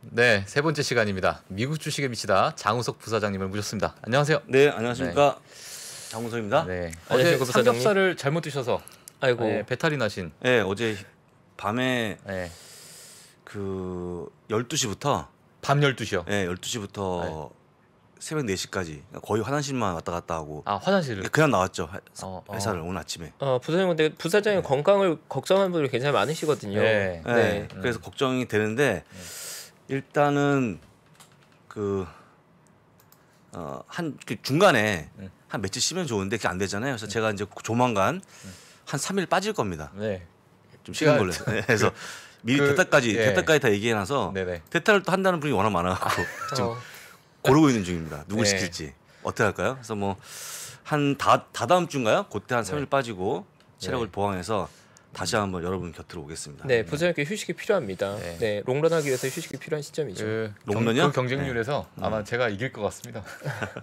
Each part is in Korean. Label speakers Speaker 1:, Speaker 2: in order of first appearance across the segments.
Speaker 1: 네, 세 번째 시간입니다. 미국 주식에 미치다 장우석 부사장님을 모셨습니다. 안녕하세요. 네, 안녕하십니까.
Speaker 2: 네. 장우석입니다. 네. 어제 삼겹살을 잘못 드셔서 아이고 네, 배탈이 나신. 네, 어제 밤에 네. 그 12시부터 밤 12시요. 네, 12시부터 새벽 4시까지 그러니까 거의 화장실만 왔다 갔다 하고 아 화장실을 네, 그냥 나왔죠 어, 어. 회사를 오늘 아침에
Speaker 1: 어 부사장님 근데 부사장님
Speaker 2: 네. 건강을 걱정하는
Speaker 1: 분들이 굉장히 많으시거든요
Speaker 2: 네, 네. 네. 그래서 음. 걱정이 되는데 네. 일단은 그 어, 한 그 중간에 네. 한 며칠 쉬면 좋은데 그게 안 되잖아요. 그래서 네. 제가 이제 조만간 네. 한 3일 빠질 겁니다. 네.
Speaker 1: 좀 시간 그러니까 걸려서 네, 그래서 그
Speaker 2: 미리 그 대타까지 예. 대타까지 다 얘기해 놔서 대타를 또 한다는 분이 워낙 많아 갖고 아, 지금 어. 고르고 있는 중입니다. 누구 네. 시킬지. 어떻게 할까요? 그래서 뭐 한 다 다다음 주인가요? 그때 한 3일 빠지고 체력을 보강해서 다시 한번 여러분 곁으로 오겠습니다. 네, 네.
Speaker 1: 부산에게 휴식이 필요합니다. 네. 네, 롱런하기 위해서 휴식이 필요한 시점이죠. 그, 롱런이요? 그 경쟁률에서 네. 음. 아마 제가 이길 것 같습니다.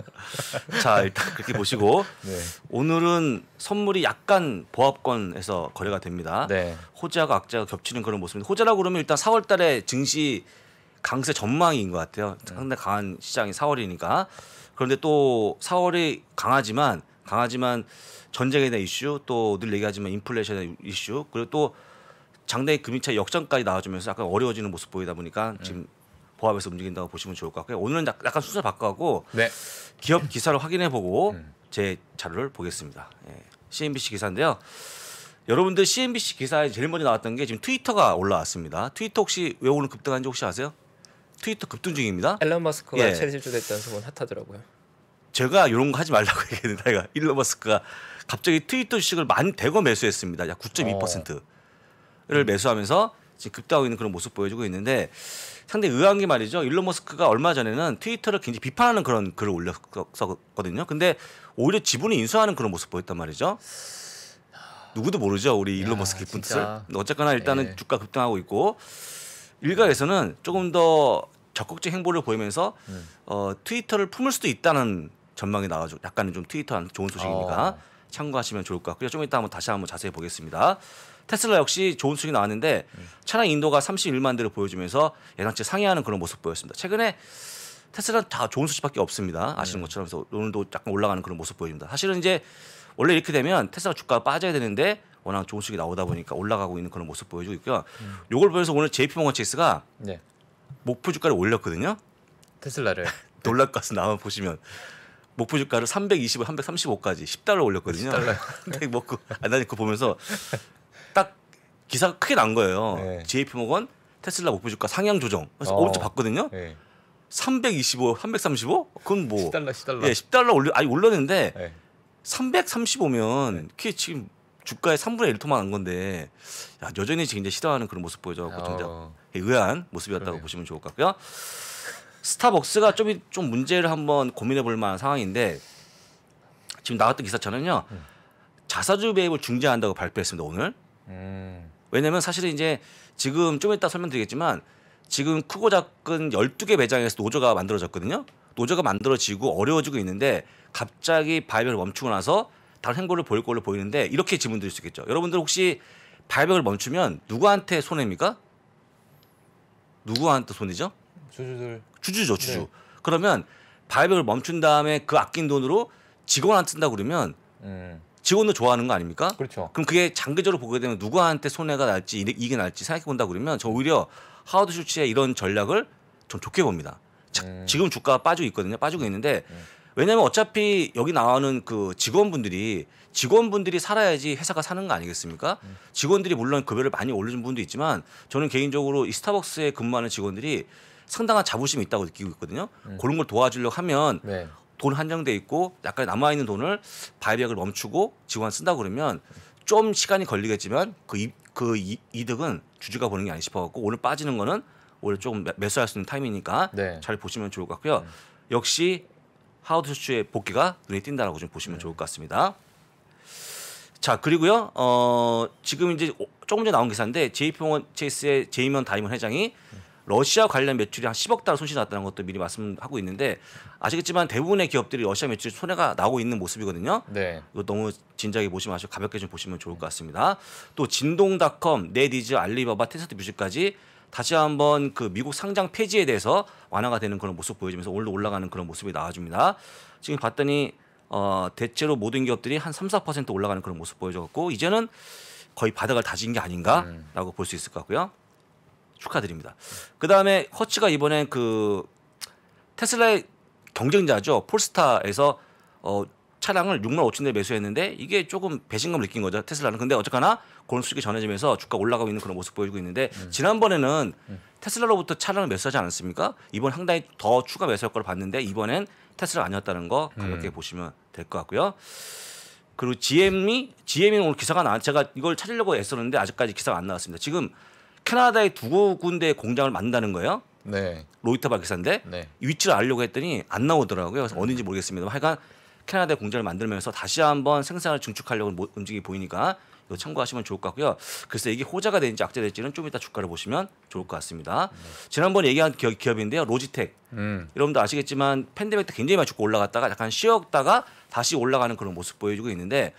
Speaker 2: 자, 일단 그렇게 보시고 네. 오늘은 선물이 약간 보합권에서 거래가 됩니다. 네. 호재하고 악재가 겹치는 그런 모습입니다 호재라고 그러면 일단 4월달에 증시 강세 전망인 것 같아요. 상당히 강한 시장이 4월이니까. 그런데 또 4월이 강하지만 강하지만 전쟁에 대한 이슈 또 늘 얘기하지만 인플레이션에 이슈 그리고 또 장대의 금융차 역전까지 나와주면서 약간 어려워지는 모습 보이다 보니까 음. 지금 보합에서 움직인다고 보시면 좋을 것 같고요. 오늘은 약간 순서 바꿔고 네. 기업 기사를 확인해보고 음. 제 자료를 보겠습니다. 예. CNBC 기사인데요. 여러분들 CNBC 기사에 제일 먼저 나왔던 게 지금 트위터가 올라왔습니다. 트위터 혹시 왜 오늘 급등한지 혹시 아세요? 트위터 급등 중입니다. 앨런 머스크가 예.
Speaker 1: 최신됐다는 소문 핫하더라고요.
Speaker 2: 제가 이런 거 하지 말라고 얘기했는데 내가 일론 머스크가 갑자기 트위터 주식을 많이 대거 매수했습니다. 약 9.2%를 어. 매수하면서 지금 급등하고 있는 그런 모습 보여주고 있는데 상당히 의아한 게 말이죠. 일론 머스크가 얼마 전에는 트위터를 굉장히 비판하는 그런 글을 올렸었거든요. 근데 오히려 지분을 인수하는 그런 모습 보였단 말이죠. 누구도 모르죠. 우리 일론 머스크 기쁜 뜻을. 어쨌거나 일단은 예. 주가 급등하고 있고 일각에서는 조금 더 적극적 행보를 보이면서 음. 어, 트위터를 품을 수도 있다는 전망이 나와서 약간은 좀 트위터한 좋은 소식이니까 어. 참고하시면 좋을 것 같고요. 좀 이따 한번 다시 한번 자세히 보겠습니다. 테슬라 역시 좋은 소식이 나왔는데 네. 차량 인도가 31만 대를 보여주면서 예상치 상회하는 그런 모습 보였습니다. 최근에 테슬라 다 좋은 소식밖에 없습니다. 아시는 네. 것처럼 해서 오늘도 약간 올라가는 그런 모습 보입니다. 여 사실은 이제 원래 이렇게 되면 테슬라 주가가 빠져야 되는데 워낙 좋은 소식이 나오다 보니까 올라가고 있는 그런 모습 보여주고 있고요. 음. 요걸 보면서 오늘 JP모건 체이스가 네. 목표 주가를 올렸거든요. 테슬라를 놀랄 것은 나만 보시면 목표 주가를 320을 335까지 10달러 올렸거든요. 10달러. 먹고 아나 그거 보면서 딱 기사가 크게 난 거예요. 네. JP 모건 테슬라 목표 주가 상향 조정. 그래서 어. 엄청 봤거든요. 네. 325, 335? 그건 뭐 10달러, 10달러. 예, 10달러 올려 아니 올렸는데 네. 335면 그게 지금 주가의 3분의 1 토만 한 건데 야, 여전히 지금 장제시도하는 그런 모습 보여줘갖고 어. 좀 의아한 모습이었다고 그러네요. 보시면 좋을 것 같고요. 스타벅스가 좀, 좀 문제를 한번 고민해 볼 만한 상황인데 지금 나왔던 기사처럼요. 자사주 배입을 중지한다고 발표했습니다. 오늘. 음. 왜냐면 하 사실은 이제 지금 좀 이따 설명드리겠지만 지금 크고 작은 12개 매장에서 노조가 만들어졌거든요. 노조가 만들어지고 어려워지고 있는데 갑자기 발병을 멈추고 나서 다른 행보를 보일 걸로 보이는데 이렇게 질문 드릴 수 있겠죠. 여러분들 혹시 발병을 멈추면 누구한테 손해입니까? 누구한테 손이죠
Speaker 1: 주주들 주주죠 주주. 네.
Speaker 2: 그러면 바 발백을 멈춘 다음에 그 아낀 돈으로 직원한테 쓴다 그러면 음. 직원도 좋아하는 거 아닙니까? 그렇죠. 그럼 그게 장기적으로 보게 되면 누구한테 손해가 날지 이익이 날지 생각해 본다 그러면 저 오히려 하워드 슐츠의 이런 전략을 좀 좋게 봅니다. 자, 음. 지금 주가가 빠지고 있거든요. 빠지고 네. 있는데 음. 왜냐하면 어차피 여기 나오는 그 직원분들이 직원분들이 살아야지 회사가 사는 거 아니겠습니까? 음. 직원들이 물론 급여를 많이 올려준 분도 있지만 저는 개인적으로 이 스타벅스에 근무하는 직원들이 상당한 자부심이 있다고 느끼고 있거든요. 음. 그런 걸 도와주려고 하면 네. 돈 한정돼 있고 약간 남아 있는 돈을 바이백을 멈추고 지원 쓴다 그러면 좀 시간이 걸리겠지만 그, 이, 그 이, 득은 주주가 보는 게 아니 싶어갖고 오늘 빠지는 거는 오늘 조금 매수할 수 있는 타임이니까 네. 잘 보시면 좋을 것 같고요. 음. 역시 하우드슈츠의 복귀가 눈에 띈다라고 좀 보시면 네. 좋을 것 같습니다. 자 그리고요 어 지금 이제 조금 전에 나온 기사인데 제이평원 체이스의 제이먼 다이먼 회장이 음. 러시아 관련 매출이 한 10억 달러 손실 났다는 것도 미리 말씀하고 있는데 아시겠지만 대부분의 기업들이 러시아 매출 손해가 나고 있는 모습이거든요. 네. 이거 너무 진지하게 보시면 아시고 가볍게 좀 보시면 좋을 것 같습니다. 또 진동닷컴, 네디즈, 알리바바, 텐센트 뮤직까지 다시 한번 그 미국 상장 폐지에 대해서 완화가 되는 그런 모습 보여주면서 올로 올라가는 그런 모습이 나와줍니다. 지금 봤더니 어, 대체로 모든 기업들이 한 3, 4% 올라가는 그런 모습 보여갖고 이제는 거의 바닥을 다진 게 아닌가라고 음. 볼수 있을 것 같고요. 축하드립니다. 그 다음에 허츠가 이번에그 테슬라의 경쟁자죠. 폴스타에서 어, 차량을 6만 5천 대 매수했는데 이게 조금 배신감 을 느낀 거죠 테슬라는. 근데 어쨌거나 그런 수식이 전해지면서 주가 올라가고 있는 그런 모습 보여주고 있는데 음. 지난번에는 음. 테슬라로부터 차량을 매수하지 않았습니까? 이번 상당히 더 추가 매수할 걸 봤는데 이번엔 테슬라 아니었다는 거 가볍게 음. 보시면 될 것 같고요. 그리고 GM이 GM이 오늘 기사가 나왔 제가 이걸 찾으려고 애썼는데 아직까지 기사가 안 나왔습니다. 지금 캐나다의두 군데 공장을 만든다는 거예요. 네. 로이터 박사인데 네. 위치를 알려고 했더니 안 나오더라고요. 그래서 어딘지 모르겠습니다. 하여간 캐나다의 공장을 만들면서 다시 한번 생산을 증축하려고 움직이 보이니까 이거 참고하시면 좋을 것 같고요. 그래서 이게 호재가 되는지 악재될지는 좀 이따 주가를 보시면 좋을 것 같습니다. 네. 지난번 얘기한 기업, 인데요 로지텍. 음. 여러분도 아시겠지만 팬데믹 때 굉장히 많이 죽고 올라갔다가 약간 쉬었다가 다시 올라가는 그런 모습 보여주고 있는데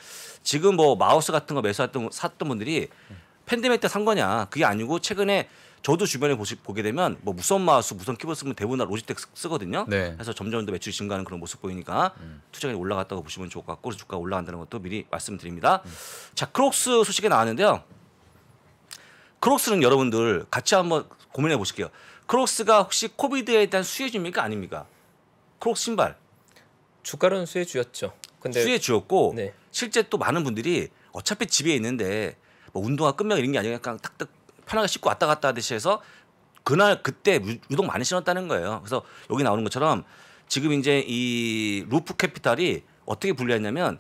Speaker 2: 지금 뭐 마우스 같은 거 매수했던 샀던 분들이 음. 팬데믹 때 산 거냐 그게 아니고 최근에 저도 주변에 보시, 보게 되면 뭐 무선 마우스, 무선 키보드 쓰면 대부분 다 로지텍 쓰거든요. 네. 그래서 점점 더 매출이 증가하는 그런 모습 보이니까 음. 투자율이 올라갔다고 보시면 좋을 것 같고 주가 가 올라간다는 것도 미리 말씀드립니다. 음. 자 크록스 소식이 나왔는데요. 크록스는 여러분들 같이 한번 고민해 보실게요. 크록스가 혹시 코비드에 대한 수혜주입니까 아닙니까? 크록스 신발 주가는 로 수혜주였죠. 근데 수혜주였고 네. 실제 또 많은 분들이 어차피 집에 있는데 뭐 운동화 끝명 이런 게 아니라 약간 딱딱 편하게 씻고 왔다 갔다 하듯이 해서 그날 그때 유독 많이 신었다는 거예요. 그래서 여기 나오는 것처럼 지금 이제 이 루프 캐피탈이 어떻게 분류했냐면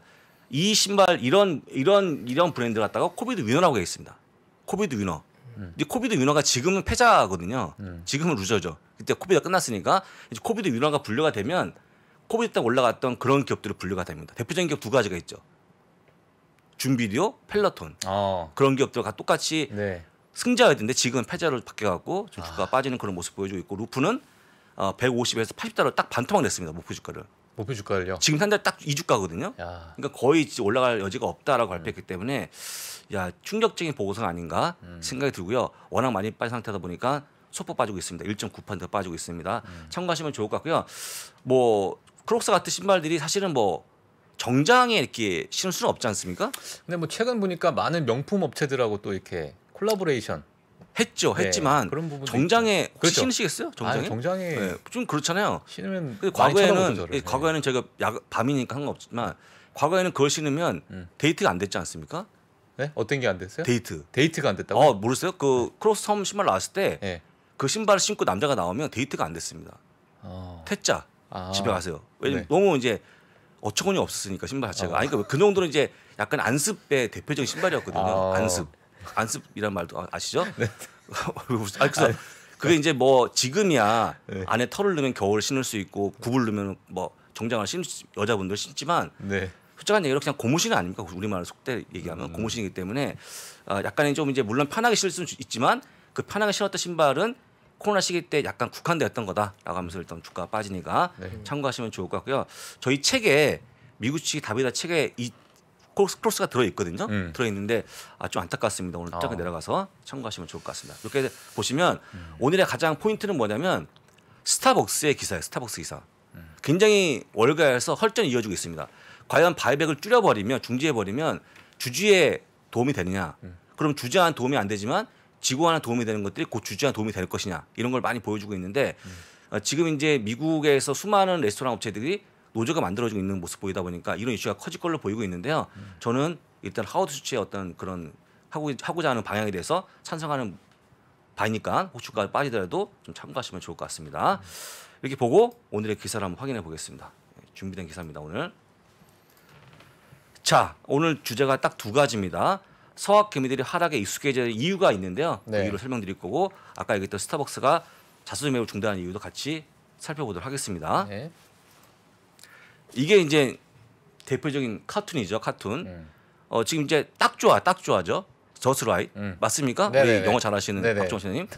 Speaker 2: 이 신발 이런 이런 이런 브랜드 갖다가 코비드 위너라고 했습니다. 코비드 위너. 음. 근데 코비드 위너가 지금은 패자거든요. 음. 지금은 루저죠. 그때 코비드가 끝났으니까 이제 코비드 위너가 분류가 되면 코비드 딱 올라갔던 그런 기업들을 분류가 됩니다. 대표적인 기업 두 가지가 있죠. 준비디오, 펠라톤 어. 그런 기업들과 똑같이 네. 승자였는데 지금 패자로 바뀌어갖고 좀 주가가 아. 빠지는 그런 모습 보여주고 있고 루프는 어, 150에서 80달러 딱 반토막 냈습니다 목표 주가를. 목표 주가를요? 지금 현재 딱 2주가거든요. 야. 그러니까 거의 올라갈 여지가 없다라고 음. 발표했기 음. 때문에 야 충격적인 보고서는 아닌가 음. 생각이 들고요. 워낙 많이 빠진 상태다 보니까 소폭 빠지고 있습니다. 1.9% 빠지고 있습니다. 음. 참고하시면 좋을 것 같고요. 뭐 크록스 같은 신발들이 사실은 뭐 정장에 이렇게 신을 수는 없지 않습니까? 근데 뭐 최근 보니까 많은 명품 업체들하고 또 이렇게 콜라보레이션 했죠. 네, 했지만 정장에 그렇죠. 신으시겠어요? 정장에? 아니, 정장에 네, 좀 그렇잖아요. 신으면 과거에는 예, 네. 과거에는 제가 야, 밤이니까 한건 없지만 과거에는 그걸 신으면 음. 데이트가 안 됐지 않습니까? 네? 어떤 게 안 됐어요? 데이트. 데이트가 안 됐다고? 어, 모르세요? 그 크로스 섬 신발 나왔을 때그 예. 신발을 신고 남자가 나오면 데이트가 안 됐습니다. 어. 퇴짜 아. 집에 가세요. 왜냐면 네. 너무 이제 어처구니 없었으니까 신발 자체가. 어. 아니 그러니까 그 정도는 이제 약간 안습의 대표적인 신발이었거든요. 아. 안습. 안습이란 말도 아, 아시죠? 네. 아 그래서 그게 이제 뭐 지금이야 네. 안에 털을 넣으면 겨울 신을 수 있고 구을 넣으면 뭐 정장을 신 여자분들 신지만 네. 솔직한 얘기로 그냥 고무신 아닙니까 우리말 속대 얘기하면 음. 고무신이기 때문에 어, 약간의 좀 이제 물론 편하게 신을 수는 있지만 그 편하게 신었던 신발은 코로나 시기 때 약간 국한되었던 거다라고 하면서 일단 주가가 빠지니까 네. 참고하시면 좋을 것 같고요. 저희 책에 미국 측이 답이다 책에 이 크로스, 크로스가 들어있거든요. 음. 들어있는데 아, 좀 안타깝습니다. 오늘 조금 아. 내려가서 참고하시면 좋을 것 같습니다. 이렇게 보시면 음. 오늘의 가장 포인트는 뭐냐면 스타벅스의 기사예요. 스타벅스 기사. 음. 굉장히 월가에서 헐전이 어지고 있습니다. 과연 바이백을 줄여버리면 중지해버리면 주주에 도움이 되느냐. 음. 그럼 주주한 도움이 안 되지만 지구화나 도움이 되는 것들이 곧 주주화 도움이 될 것이냐 이런 걸 많이 보여주고 있는데 음. 어, 지금 이제 미국에서 수많은 레스토랑 업체들이 노조가 만들어지고 있는 모습 보이다 보니까 이런 이슈가 커질 걸로 보이고 있는데요. 음. 저는 일단 하워드 수치의 어떤 그런 하고, 하고자 하는 방향에 대해서 찬성하는 바이니까 호주가 빠지더라도 좀 참고하시면 좋을 것 같습니다. 음. 이렇게 보고 오늘의 기사를 한번 확인해 보겠습니다. 예, 준비된 기사입니다. 오늘. 자, 오늘 주제가 딱 두 가지입니다. 서학 개미들이 하락에 익숙해진 이유가 있는데요. 그 네. 그 이유를 설명드릴 거고 아까 얘기했던 스타벅스가 자수주 매우 중단한 이유도 같이 살펴보도록 하겠습니다. 네. 이게 이제 대표적인 카툰이죠. 카툰. 음. 어, 지금 이제 딱 좋아, 딱 좋아죠. 저스라이 음. 맞습니까? 네네네. 우리 네, 네. 영어 잘하시는 네네. 박종 선생님.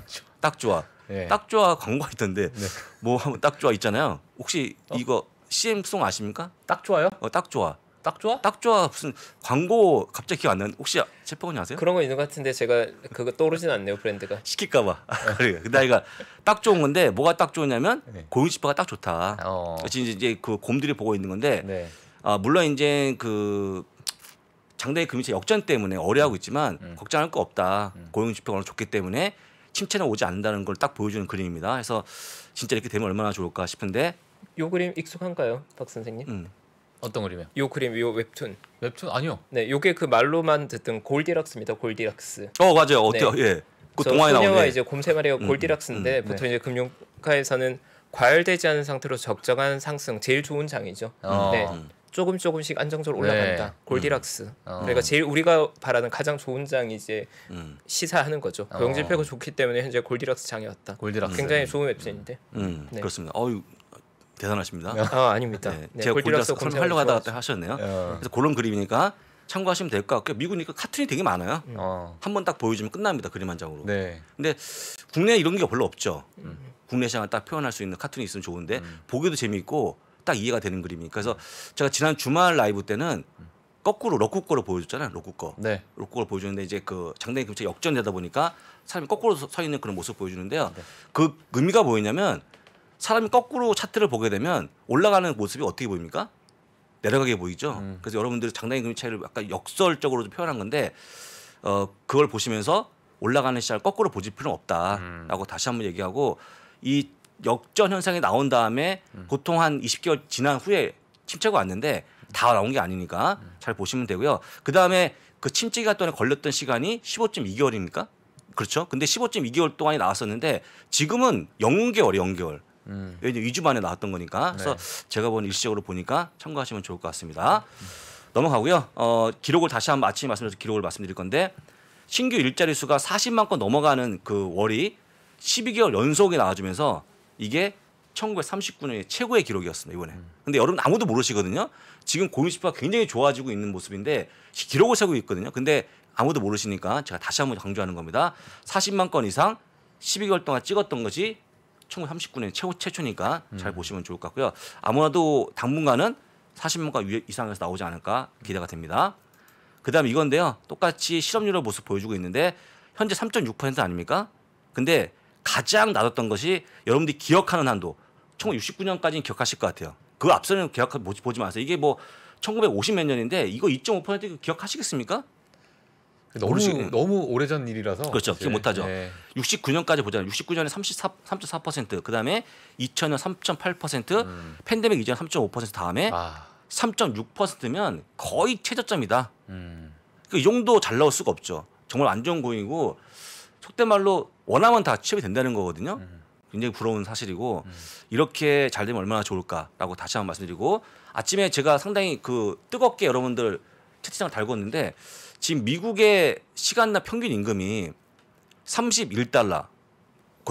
Speaker 2: 딱 좋아. 네. 딱 좋아 광고 있던데 네. 뭐 한번 딱 좋아 있잖아요. 혹시 어? 이거 CM송 아십니까? 딱 좋아요? 어, 딱 좋아. 딱 좋아? 딱 좋아 무슨 광고 갑자기 기억 안 나는 혹시 셰프건이 아세요? 그런 거 있는 것 같은데 제가 그거 떠오르진 않네요 브랜드가 시킬까 봐 그래 근데 아이가 딱 좋은 건데 뭐가 딱 좋냐면 네. 고윤 셰프가 딱 좋다 어. 그 이제, 이제 그 곰들이 보고 있는 건데 네. 아 물론 이제 그 장대의 금융체 역전 때문에 어려하고 있지만 음. 걱정할 거 없다 음. 고용 지표가 좋기 때문에 침체는 오지 않는다는 걸 딱 보여주는 그림입니다 그래서 진짜 이렇게 되면 얼마나 좋을까 싶은데
Speaker 1: 요 그림 익숙한가요, 박 선생님? 음. 어떤 그림이요? 요 그림, 요 웹툰. 웹툰 아니요. 네, 요게 그 말로만 듣던 골디락스입니다. 골디락스. 어 맞아요. 어때요? 네. 예. 그 동화에 나오는. 소녀와 이제 곰세 마리가 음, 음, 골디락스인데 음, 네. 보통 네. 이제 금융가에서는 과열되지 않은 상태로 적정한 상승, 제일 좋은 장이죠. 어. 네. 음. 조금 조금씩 안정적으로 네. 올라간다. 네. 골디락스. 음. 어. 그러니까 제일 우리가 바라는 가장 좋은 장이 제 음. 시사하는 거죠. 어. 질 패가 좋기 때문에 현재 골디락스 장이 왔다. 골디락스. 굉장히 좋은 웹툰인데.
Speaker 2: 음. 네. 그렇습니다. 어유 대단하십니다. 아, 아 아닙니다. 네, 네, 제가 골디락스 그럼 하려고 하다가 하셨네요. 어. 그래서 그런 그림이니까 참고하시면 될 것 같고요. 미국이니까 카툰이 되게 많아요. 어. 음. 아. 한번 딱 보여주면 끝납니다. 그림 한 장으로. 네. 근데 국내에 이런 게 별로 없죠. 음. 국내 시장을 딱 표현할 수 있는 카툰이 있으면 좋은데 음. 보기도 재미있고 딱 이해가 되는 그림이니까 그래서 제가 지난 주말 라이브 때는 거꾸로 럭쿠 거를 보여줬잖아요. 럭쿠 거. 네. 럭쿠 거를 보여줬는데 이제 그 장단이 금체 역전되다 보니까 사람이 거꾸로 서 있는 그런 모습 보여주는데요. 네. 그 의미가 뭐였냐면 사람이 거꾸로 차트를 보게 되면 올라가는 모습이 어떻게 보입니까? 내려가게 보이죠. 음. 그래서 여러분들이 장단의 금리 차이를 약간 역설적으로 좀 표현한 건데 어 그걸 보시면서 올라가는 시장을 거꾸로 보실 필요는 없다라고 음. 다시 한번 얘기하고 이 역전 현상이 나온 다음에 음. 보통 한 20개월 지난 후에 침체가 왔는데 다 나온 게 아니니까 음. 잘 보시면 되고요. 그다음에 그 침체기간 동안에 걸렸던 시간이 15.2개월입니까? 그렇죠. 근데 15.2개월 동안이 나왔었는데 지금은 0개월이 0개월. 음. 이제 2주 만에 나왔던 거니까. 네. 그래서 제가 본 일시적으로 보니까 참고하시면 좋을 것 같습니다. 넘어가고요. 어, 기록을 다시 한번 아침에 말씀드려서 기록을 말씀드릴 건데 신규 일자리 수가 40만 건 넘어가는 그 월이 12개월 연속에 나와주면서 이게 1939년의 최고의 기록이었습니다 이번에. 음. 근데 여러분 아무도 모르시거든요. 지금 공인지표가 굉장히 좋아지고 있는 모습인데 기록을 세고 있거든요. 근데 아무도 모르시니까 제가 다시 한번 강조하는 겁니다. 40만 건 이상 12개월 동안 찍었던 것이 1939년 최고 최초니까 잘 음. 보시면 좋을 것 같고요. 아무래도 당분간은 40명가 이상에서 나오지 않을까 기대가 됩니다. 그다음 이건데요. 똑같이 실업률의 모습 보여주고 있는데 현재 3.6% 아닙니까? 근데 가장 낮았던 것이 여러분들이 기억하는 한도 1969년까지는 기억하실 것 같아요. 그 앞서는 기억 보지 마세요. 이게 뭐 1950 몇 년인데 이거 2.5% 기억하시겠습니까? 너무 그러니까 너무, 음. 너무 오래전 일이라서 그렇죠. 기억 못하죠. 네. 69년까지 보자면 69년에 34, 3.4% 그다음에 2000년 3.8% 음. 팬데믹 이전 3.5% 다음에 아. 3.6%면 거의 최저점이다. 음. 그이 그러니까 정도 잘 나올 수가 없죠. 정말 안 좋은 고이고 속된 말로 원하면 다 취업이 된다는 거거든요. 음. 굉장히 부러운 사실이고 음. 이렇게 잘 되면 얼마나 좋을까라고 다시 한번 말씀드리고 아침에 제가 상당히 그 뜨겁게 여러분들 채팅창을 달궜는데 지금 미국의 시간당 평균 임금이 31달러거든요.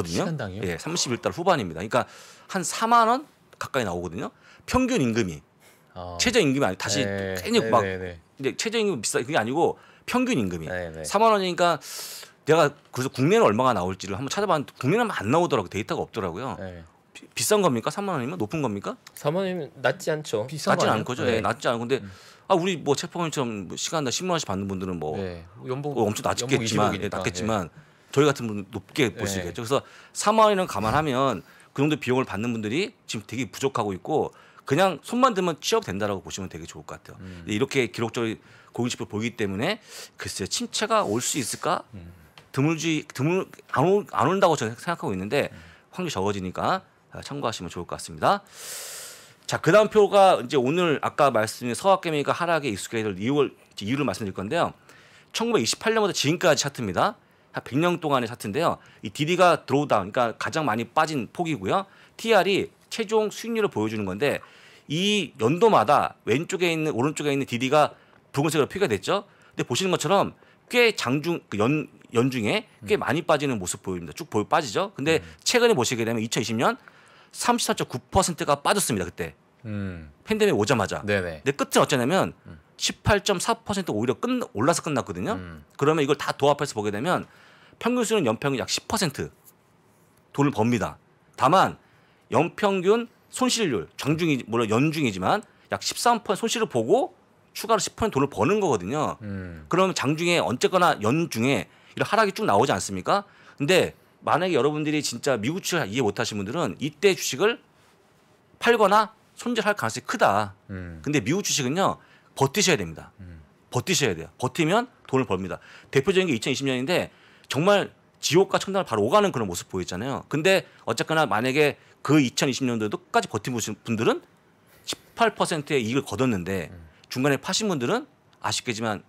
Speaker 2: 시간당이요? 예, 31달러 후반입니다. 그러니까 한 4만 원 가까이 나오거든요. 평균 임금이 어. 최저 임금이 아니 다시 네. 괜히 막 근데 네, 네, 네. 최저 임금 비싸 그게 아니고 평균 임금이 네네. 4만 원이니까 내가 그래서 국내는 얼마가 나올지를 한번 찾아봤는데 국내는 안 나오더라고 데이터가 없더라고요. 네. 비, 싼 겁니까? 3만 원이면 높은 겁니까? 3만 원이면 낮지 않죠. 낮지 않거죠. 예, 네. 예, 낮지 않고 건데 음. 아 우리 뭐 체포금처럼 뭐 시간당 10만 원씩 받는 분들은 뭐 네. 연봉 어, 엄청 낮겠지만 예, 낮겠지만 예. 저희 같은 분은 높게 볼수 보있겠죠 네. 그래서 3만 원이랑 감안하면 그 정도 비용을 받는 분들이 지금 되게 부족하고 있고 그냥 손만 대면 취업된다라고 보시면 되게 좋을 것 같아요. 음. 이렇게 기록적인 고객지표 보기 때문에 글쎄요 침체가 올 수 있을까? 음. 드물지 드물 안, 오, 안 온다고 저는 생각하고 있는데 확률이 음. 적어지니까 아, 참고하시면 좋을 것 같습니다. 자, 그 다음 표가 이제 오늘 아까 말씀드린 서학개미가 하락에 익숙해 될 이유를, 이유를 말씀드릴 건데요. 1928년부터 지금까지 차트입니다. 한 100년 동안의 차트인데요. 이 DD가 드로우다운, 그러니까 가장 많이 빠진 폭이고요. TR이 최종 수익률을 보여주는 건데 이 연도마다 왼쪽에 있는 오른쪽에 있는 DD가 붉은색으로 표기가 됐죠. 근데 보시는 것처럼 꽤 장중 그 연 연중에 꽤 음. 많이 빠지는 모습 보입니다. 쭉보 빠지죠. 근데 음. 최근에 보시게 되면 2020년 34.9%가 빠졌습니다 그때 음. 팬데믹 오자마자. 네네. 근데 끝은 어쩌냐면 음. 18.4% 오히려 끝 올라서 끝났거든요. 음. 그러면 이걸 다 도합해서 보게 되면 평균 수는 연평균 약 10% 돈을 법니다. 다만 연평균 손실률 장중이 물론 연중이지만 약 13% 손실을 보고 추가로 10% 돈을 버는 거거든요. 음. 그러면 장중에 언제거나 연중에 이런 하락이 쭉 나오지 않습니까? 근데 만약에 여러분들이 진짜 미국 주식을 이해 못하신 분들은 이때 주식을 팔거나 손절할 가능성이 크다. 음. 근데 미국 주식은요 버티셔야 됩니다. 음. 버티셔야 돼요. 버티면 돈을 법니다. 대표적인 게 2020년인데 정말 지옥과 청단을 바로 오가는 그런 모습 보였잖아요. 근데 어쨌거나 만약에 그 2020년도까지 버틴 분들은 18%의 이익을 거뒀는데 음. 중간에 파신 분들은 아쉽겠지만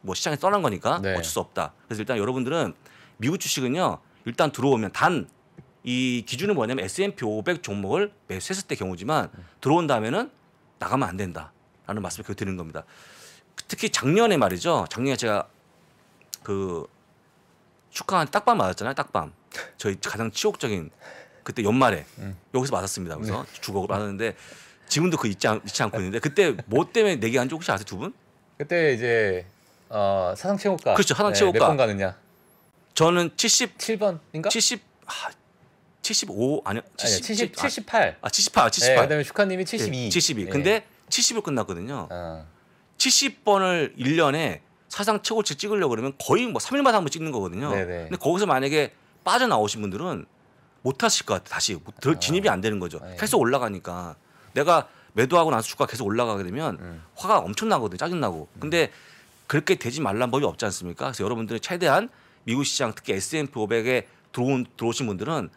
Speaker 2: 뭐 시장에 떠난 거니까 네. 어쩔 수 없다. 그래서 일단 여러분들은 미국 주식은요 일단 들어오면 단 이 기준은 뭐냐면 S&P 500 종목을 매수했을 때 경우지만 들어온 다음에는 나가면 안 된다라는 말씀을 드리는 겁니다. 특히 작년에 말이죠. 작년에 제가 그 축하한 딱밤 맞았잖아요. 딱밤. 저희 가장 치욕적인 그때 연말에 응. 여기서 맞았습니다. 그래서 네. 주걱을로 맞았는데 지금도 그 잊지, 않, 고 있는데 그때 뭐 때문에 내기 한지 혹시 아세요 두 분? 그때 이제 어, 사상 최고가 그렇죠 사상 네, 최고가 네, 몇번 가느냐 저는 77번인가? 70 아, 75 아니요. 70, 70 78. 아, 78. 78. 아, 네, 그다음에 슈카 님이 72. 네, 72. 네. 근데 70을 끝났거든요. 아. 70번을 1년에 사상 최고치 찍으려고 그러면 거의 뭐 3일마다 한 번 찍는 거거든요. 네네. 네. 근데 거기서 만약에 빠져나오신 분들은 못 하실 것같아 다시 더 아. 진입이 안 되는 거죠. 아, 예. 계속 올라가니까 내가 매도하고 나서 주가 계속 올라가게 되면 음. 화가 엄청나거든요. 짜증나고. 음. 근데 그렇게 되지 말란 법이 없지 않습니까? 그래서 여러분들이 최대한 미국 시장 특히 S&P 500에 들어온 들어오신 분들은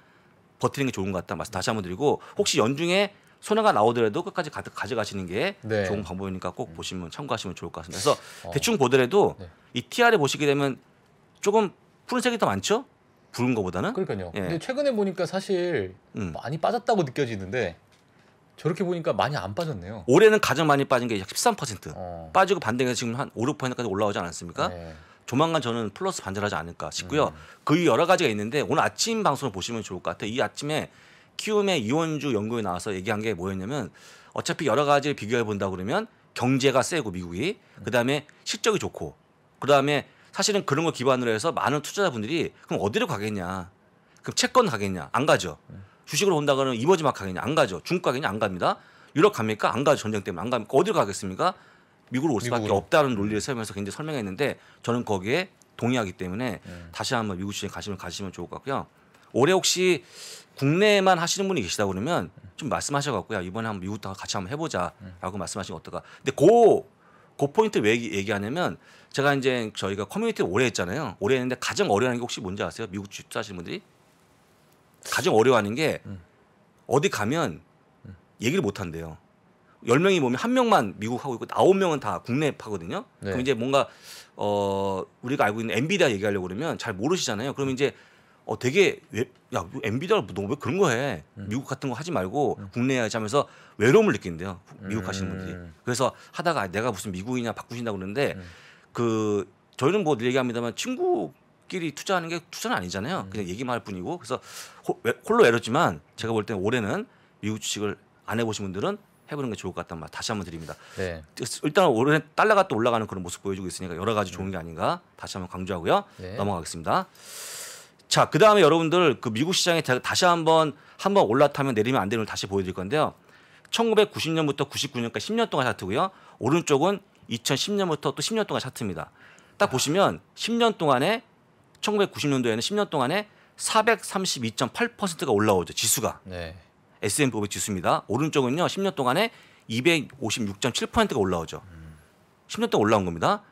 Speaker 2: 버티는 게 좋은 것 같다 말씀 다시 한번 드리고 혹시 연중에 손해가 나오더라도 끝까지 가, 가져가시는 게 네. 좋은 방법이니까 꼭 음. 보시면 참고하시면 좋을 것 같습니다. 그래서 어. 대충 보더라도 네. 이 TR에 보시게 되면 조금 푸른색이 더 많죠? 부른 거보다는 그러니까요. 예. 근데
Speaker 1: 최근에 보니까 사실 음. 많이 빠졌다고
Speaker 2: 느껴지는데
Speaker 1: 저렇게 보니까 많이 안 빠졌네요.
Speaker 2: 올해는 가장 많이 빠진 게 약13% 어. 빠지고 반등해서 지금 한 5, 6%까지 올라오지 않았습니까? 네. 조만간 저는 플러스 반전하지 않을까 싶고요. 음. 그 여러 가지가 있는데 오늘 아침 방송을 보시면 좋을 것 같아요. 이 아침에 키움의 이원주 연구에 나와서 얘기한 게 뭐였냐면 어차피 여러 가지를 비교해 본다 그러면 경제가 세고 미국이 그다음에 실적이 좋고 그다음에 사실은 그런 걸 기반으로 해서 많은 투자자분들이 그럼 어디로 가겠냐? 그럼 채권 가겠냐? 안 가죠. 음. 주식으로 본다 그러면 이머지막 가겠냐? 안 가죠. 중국 가겠냐? 안 갑니다. 유럽 갑니까? 안 가죠. 전쟁 때문에 안 갑니까? 어디로 가겠습니까? 미국으로 올 수밖에 미국으로. 없다는 논리를 설명해서 음. 굉장히 설명했는데 저는 거기에 동의하기 때문에 음. 다시 한번 미국 시장에 관심을 가시면 좋을 것 같고요. 올해 혹시 국내에만 하시는 분이 계시다 그러면 좀 말씀하셔갖고요. 이번에 한번 미국도 같이 한번 해보자라고 음. 말씀하시면 어떨까. 근데 고, 고 포인트 왜 얘기하냐면 제가 이제 저희가 커뮤니티 오래 했잖아요. 오래 했는데 가장 어려워하는 게 혹시 뭔지 아세요? 미국 집자하시는 분들이 가장 어려워하는 게 음. 어디 가면 얘기를 못 한대요. 열명이 모면한 명만 미국하고 있고 아홉 명은 다 국내 파거든요. 네. 그럼 이제 뭔가 어 우리가 알고 있는 엔비디아 얘기하려고 그러면 잘 모르시잖아요. 그러면 이제 어 되게 왜, 야 엔비디아 너왜 그런 거 해? 음. 미국 같은 거 하지 말고 음. 국내 하자 면서 외로움을 느낀대요. 미국 하시는 분들이. 음. 그래서 하다가 아, 내가 무슨 미국이냐 바꾸신다 그러는데 그 저희는 뭐 얘기합니다만 친구 끼리 투자하는 게 투자는 아니잖아요. 그냥 얘기만 할 뿐이고 그래서 홀로 외롭지만 제가 볼 때는 올해는 미국 주식을 안 해보신 분들은 해보는 게 좋을 것같단말 다시 한번 드립니다. 네. 그 일단 올해 달러가 또 올라가는 그런 모습 보여주고 있으니까 여러 가지 네. 좋은 게 아닌가 다시 한번 강조하고요. 네. 넘어가겠습니다. 자, 그 다음에 여러분들 그 미국 시장에 다시 한번 한번 올라타면 내리면 안 되는 걸 다시 보여드릴 건데요. 1990년부터 99년까지 10년 동안 차트고요. 오른쪽은 2010년부터 또 10년 동안 차트입니다. 딱 아. 보시면 10년 동안에 1990년도에는 10년 동안에 432.8%가 올라오죠 지수가. 네. S&P의 지수입니다. 오른쪽은요 10년 동안에 256.7%가 올라오죠. 10년 동안 올라온 겁니다.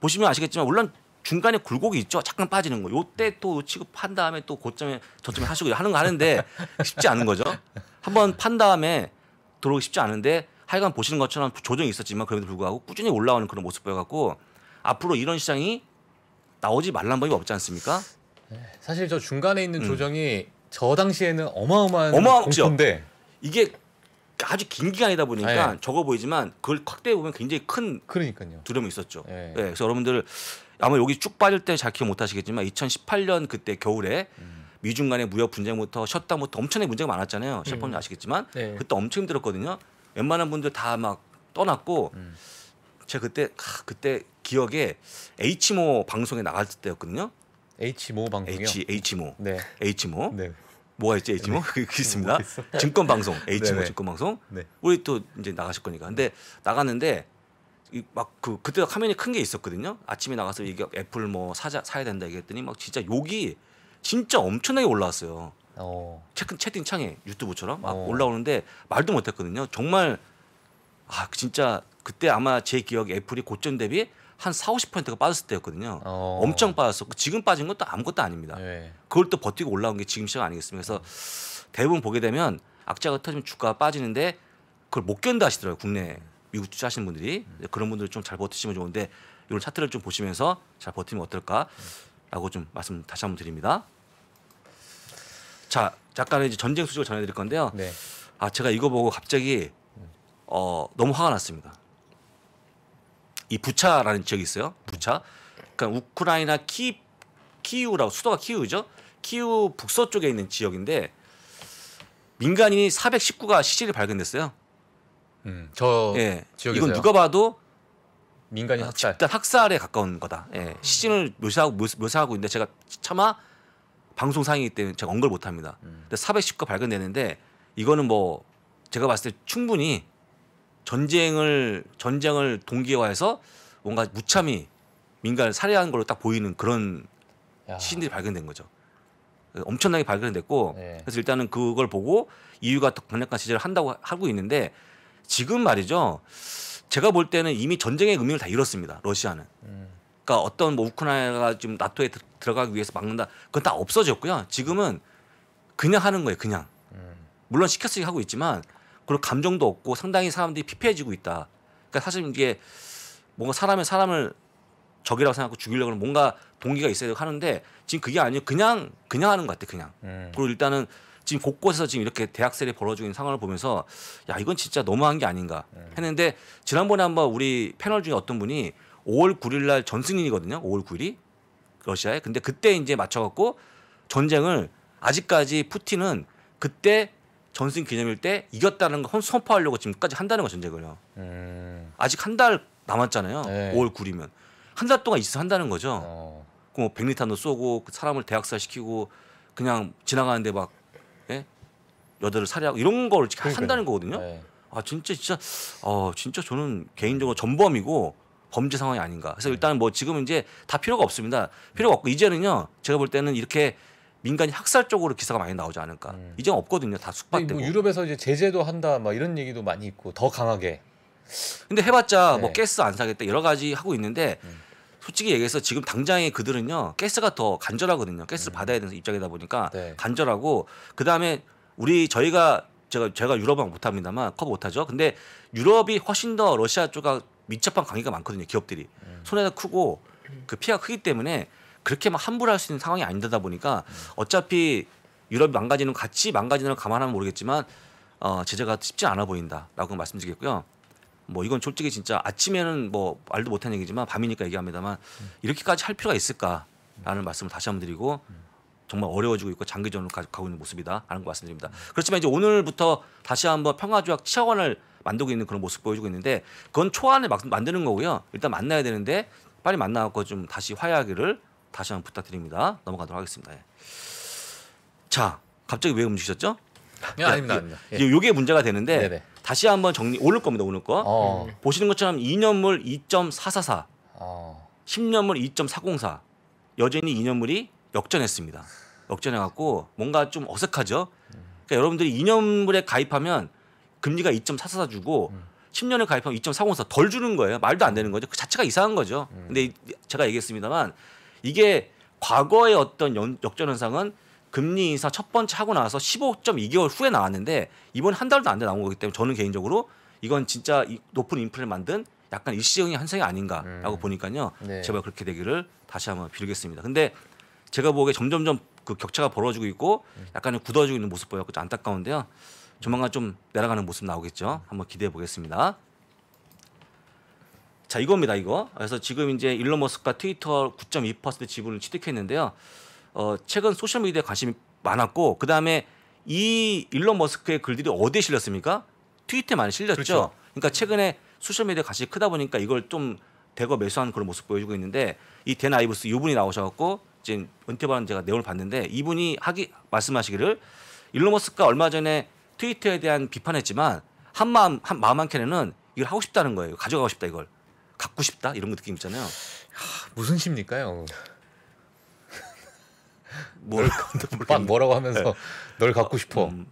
Speaker 2: 보시면 아시겠지만 물론 중간에 굴곡이 있죠. 잠깐 빠지는 거. 요때 또 취급한 다음에 또 고점에 저점에 하시고 하는 거 하는데 쉽지 않은 거죠. 한번 판 다음에 들어오기 쉽지 않은데 하여간 보시는 것처럼 조정이 있었지만 그럼에도 불구하고 꾸준히 올라오는 그런 모습 보여갖고 앞으로 이런 시장이 나오지 말란 법이 없지 않습니까?
Speaker 1: 네, 사실 저 중간에 있는 음.
Speaker 2: 조정이
Speaker 1: 저 당시에는 어마어마한 어마
Speaker 2: 공포인데 이게 아주 긴 기간이다 보니까 네. 적어 보이지만 그걸 확대해 보면 굉장히 큰 그러니까요. 두려움이 있었죠. 네. 네. 그래서 여러분들 아마 여기 쭉 빠질 때잘 기억 못 하시겠지만 2018년 그때 겨울에 음. 미중 간의 무역 분쟁부터 셧다부터 엄청나게 문제가 많았잖아요. 셰퍼님 음. 아시겠지만 네. 그때 엄청 힘들었거든요. 웬만한 분들 다 막 떠났고 음. 제가 그때 하, 그때 기억에 H모 방송에 나갔을 때였거든요. H모 방송이요. H H모. 네. H모. 네. 뭐가 있지 H모? 네. 그 있습니다. 증권 방송 네, H모 네. 증권 방송. 네. 우리 또 이제 나가실 거니까. 근데 나갔는데 막그 그때 화면이 큰 게 있었거든요. 아침에 나가서 이게 애플 뭐 사자 사야 된다 얘기했더니 막 진짜 욕이 진짜 엄청나게 올라왔어요. 어. 채팅 채팅창에 유튜브처럼 막 어. 올라오는데 말도 못했거든요. 정말 아 진짜 그때 아마 제 기억에 애플이 고점 대비 한 4, 50%가 빠졌을 때였거든요. 어. 엄청 빠졌었고 지금 빠진 것도 아무것도 아닙니다. 네. 그걸 또 버티고 올라온 게 지금 시장 아니겠습니까? 그래서 대부분 보게 되면 악재가 터지면 주가가 빠지는데 그걸 못 견다 하시더라고요. 국내 미국 투자하시는 분들이 그런 분들 좀 잘 버티시면 좋은데 이런 차트를 좀 보시면서 잘 버티면 어떨까라고 좀 말씀 다시 한번 드립니다. 자, 잠깐 이제 전쟁 수식을 전해드릴 건데요. 네. 아 제가 이거 보고 갑자기 어, 너무 화가 났습니다. 이 부차라는 지역이 있어요. 부차. 그러니까 우크라이나 키 키우라고 수도가 키우죠. 키우 북서쪽에 있는 지역인데 민간인이 419가 시신이 발견됐어요. 음, 저 예. 지역에서 이건 누가 봐도 민간인 아, 학살. 집단 학살에 가까운 거다. 예. 시신을 묘사하고 묘사하고 있는데 제가 차마 방송상이기 때문에 제가 언급을 못 합니다. 음. 근데 419가 발견되는데 이거는 뭐 제가 봤을 때 충분히 전쟁을 전쟁을 동기화해서 뭔가 무참히 민간을 살해하는 걸로 딱 보이는 그런 시신들이 발견된 거죠. 엄청나게 발견됐고 네. 그래서 일단은 그걸 보고 이유가 강력한 시제를 한다고 하고 있는데 지금 말이죠. 제가 볼 때는 이미 전쟁의 의미를 다 잃었습니다. 러시아는. 음. 그러니까 어떤 뭐 우크라이나가 지금 나토에 들어가기 위해서 막는다. 그건 다 없어졌고요. 지금은 그냥 하는 거예요. 그냥. 음. 물론 시켰으니 하고 있지만 그리고 감정도 없고 상당히 사람들이 피폐해지고 있다. 그러니까 사실 이게 뭔가 사람의 사람을 적이라고 생각하고 죽이려고 하면 뭔가 동기가 있어야 하는데 지금 그게 아니고 그냥 그냥 하는 것 같아 그냥. 음. 그리고 일단은 지금 곳곳에서 지금 이렇게 대학살이 벌어지고 있는 상황을 보면서 야 이건 진짜 너무한 게 아닌가 음. 했는데 지난번에 한번 우리 패널 중에 어떤 분이 5월 9일 날 전승인이거든요. 5월 9일이 러시아에. 근데 그때 이제 맞춰 갖고 전쟁을 아직까지 푸틴은 그때 전승 기념일 때 이겼다는 걸 선포하려고 지금까지 한다는 거 전쟁을요. 음. 아직 한 달 남았잖아요. 네. 5월 9일이면 한 달 동안 있어 한다는 거죠. 어. 뭐 백리탄도 쏘고 그 사람을 대학살 시키고 그냥 지나가는데 막 예? 여자를 살해하고 이런 걸그러 한다는 거거든요. 네. 아 진짜 진짜 어 진짜 저는 개인적으로 전범이고 범죄 상황이 아닌가. 그래서 네. 일단 뭐 지금 이제 다 필요가 없습니다. 필요가 없고 이제는요 제가 볼 때는 이렇게 민간이 학살적으로 기사가 많이 나오지 않을까. 음. 이제 없거든요. 다 숙박되고. 뭐 유럽에서 이제 제재도 한다 막 이런 얘기도 많이 있고 더 강하게. 근데 해봤자 뭐 네. 뭐 가스 안 사겠다 여러 가지 하고 있는데 음. 솔직히 얘기해서 지금 당장에 그들은요 가스가 더 간절하거든요. 가스 음. 받아야 되는 입장이다 보니까 네. 간절하고 그 다음에 우리 저희가 제가 제가 유럽은 못합니다만 커버 못하죠. 근데 유럽이 훨씬 더 러시아 쪽과 밀접한 관계가 많거든요. 기업들이 음. 손해가 크고 그 피해가 크기 때문에 그렇게 막 함부로 할 수 있는 상황이 아니다 보니까 어차피 유럽이 망가지는 같이 망가지는 걸 감안하면 모르겠지만 어, 제재가 쉽지 않아 보인다라고 말씀드리겠고요. 뭐 이건 솔직히 진짜 아침에는 뭐 말도 못한 얘기지만 밤이니까 얘기합니다만 이렇게까지 할 필요가 있을까라는 말씀을 다시 한번 드리고 정말 어려워지고 있고 장기전으로 가고 있는 모습이다라는 거 말씀드립니다. 그렇지만 이제 오늘부터 다시 한번 평화조약 치하원을 만들고 있는 그런 모습 보여주고 있는데 그건 초안을막 만드는 거고요. 일단 만나야 되는데 빨리 만나갖고 좀 다시 화해하기를 다시 한번 부탁드립니다. 넘어가도록 하겠습니다. 예. 자, 갑자기 왜 움직이셨죠? 예, 아닙니다. 아닙니 예. 예. 요게 문제가 되는데 네네. 다시 한번 정리 오를 겁니다. 오늘 거. 어. 보시는 것처럼 2년물 2.444. 어. 10년물 2.404. 여전히 2년물이 역전했습니다. 역전해 갖고 뭔가 좀 어색하죠. 그러니까 여러분들이 2년물에 가입하면 금리가 2.44 주고 음. 1 0년에 가입하면 2.404 덜 주는 거예요. 말도 안 되는 거죠. 그 자체가 이상한 거죠. 음. 근데 제가 얘기했습니다만 이게 과거의 어떤 연, 역전 현상은 금리 인상 첫 번째 하고 나서 15.2개월 후에 나왔는데 이번 한 달도 안 돼 나온 거기 때문에 저는 개인적으로 이건 진짜 높은 인플레 만든 약간 일시적인 현상이 아닌가라고 음. 보니까요. 네. 제발 그렇게 되기를 다시 한번 빌겠습니다. 근데 제가 보기에 점점점 그 격차가 벌어지고 있고 음. 약간 굳어지고 있는 모습 보여서 안타까운데요. 조만간 좀 내려가는 모습 나오겠죠. 한번 기대해 보겠습니다. 자 이겁니다 이거. 그래서 지금 이제 일론 머스크가 트위터 9.2% 지분을 취득했는데요. 어, 최근 소셜 미디어에 관심이 많았고 그 다음에 이 일론 머스크의 글들이 어디에 실렸습니까? 트위터에 많이 실렸죠. 그렇죠. 그러니까 최근에 소셜 미디어 가시 크다 보니까 이걸 좀 대거 매수하는 그런 모습 보여주고 있는데 이 댄 아이브스 이분이 나오셔갖고 지금 은퇴반 제가 내용을 봤는데 이분이 하기 말씀하시기를 일론 머스크가 얼마 전에 트위터에 대한 비판했지만 한 마음 한 마음 한 켠에는 이걸 하고 싶다는 거예요. 가져가고 싶다 이걸. 갖고 싶다 이런 느낌 있잖아요. 하, 무슨 심리까요뭘막 뭐라고 하면서 네. 널 갖고 어, 싶어. 음,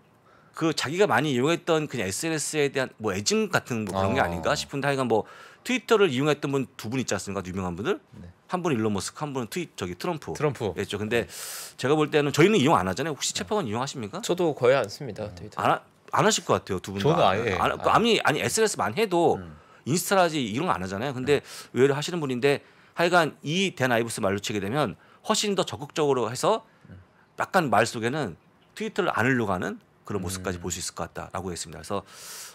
Speaker 2: 그 자기가 많이 이용했던 그냥 SNS에 대한 뭐 애증 같은 뭐 그런 아. 게 아닌가 싶은데 하여간 뭐 트위터를 이용했던 분 두 분 있지 않습니까? 그 유명한 분들. 네. 한 분은 일론 머스크, 한 분은 트위 저기 트럼프. 트럼프. 였죠. 근데 네. 제가 볼 때는 저희는 이용 안 하잖아요. 혹시 채파원 네. 이용하십니까? 저도 거의 안 씁니다. 음. 트위터. 안, 하, 안 하실 것 같아요, 두 분. 저는 아예. 아니, 아니 SNS 만 해도 음. 인스타라지 이런 거 안 하잖아요. 근데 네. 의외로 하시는 분인데 하여간 이대나이브스 말로 치게 되면 훨씬 더 적극적으로 해서 네. 약간 말 속에는 트위터를 안 흘러 가는 그런 네. 모습까지 음. 볼수 있을 것 같다라고 했습니다. 그래서